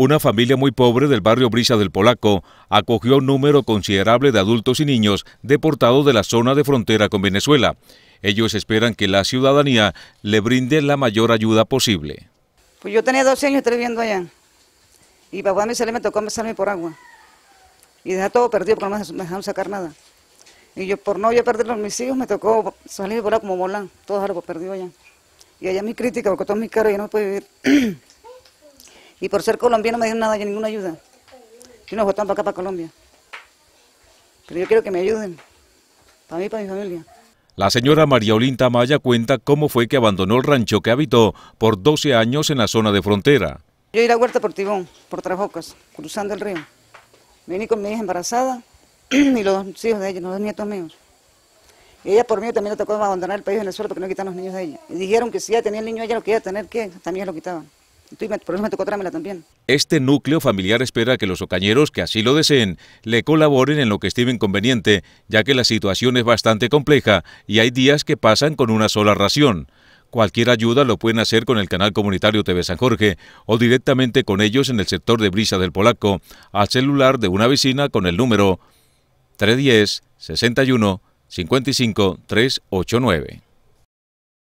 Una familia muy pobre del barrio Brisa del Polaco acogió a un número considerable de adultos y niños deportados de la zona de frontera con Venezuela. Ellos esperan que la ciudadanía le brinde la mayor ayuda posible. Pues yo tenía 12 años y estoy viviendo allá. Y para poder me me tocó salir por agua. Y dejar todo perdido porque no me dejaron sacar nada. Y yo por no yo perder a mis hijos me tocó salir por agua como volán, todo algo perdido allá. Y allá mi crítica porque todo es mi caro y yo no puedo vivir. Y por ser colombiano me dieron nada, y ninguna ayuda. Yo no votan para acá, para Colombia. Pero yo quiero que me ayuden, para mí, y para mi familia. La señora María Olinda Maya cuenta cómo fue que abandonó el rancho que habitó por 12 años en la zona de frontera. Yo iba a Huerta por Tibón, por Trajocas, cruzando el río. Me con mi hija embarazada y los dos hijos de ella, los dos nietos míos. ella por mí también le tocó abandonar el país el suelo porque no quitaron los niños de ella. Y dijeron que si ella tenía el niño, ella lo quería tener, que también lo quitaban también. Este núcleo familiar espera que los ocañeros que así lo deseen le colaboren en lo que estimen conveniente, ya que la situación es bastante compleja y hay días que pasan con una sola ración. Cualquier ayuda lo pueden hacer con el canal comunitario TV San Jorge o directamente con ellos en el sector de Brisa del Polaco, al celular de una vecina con el número 310 61 55 389.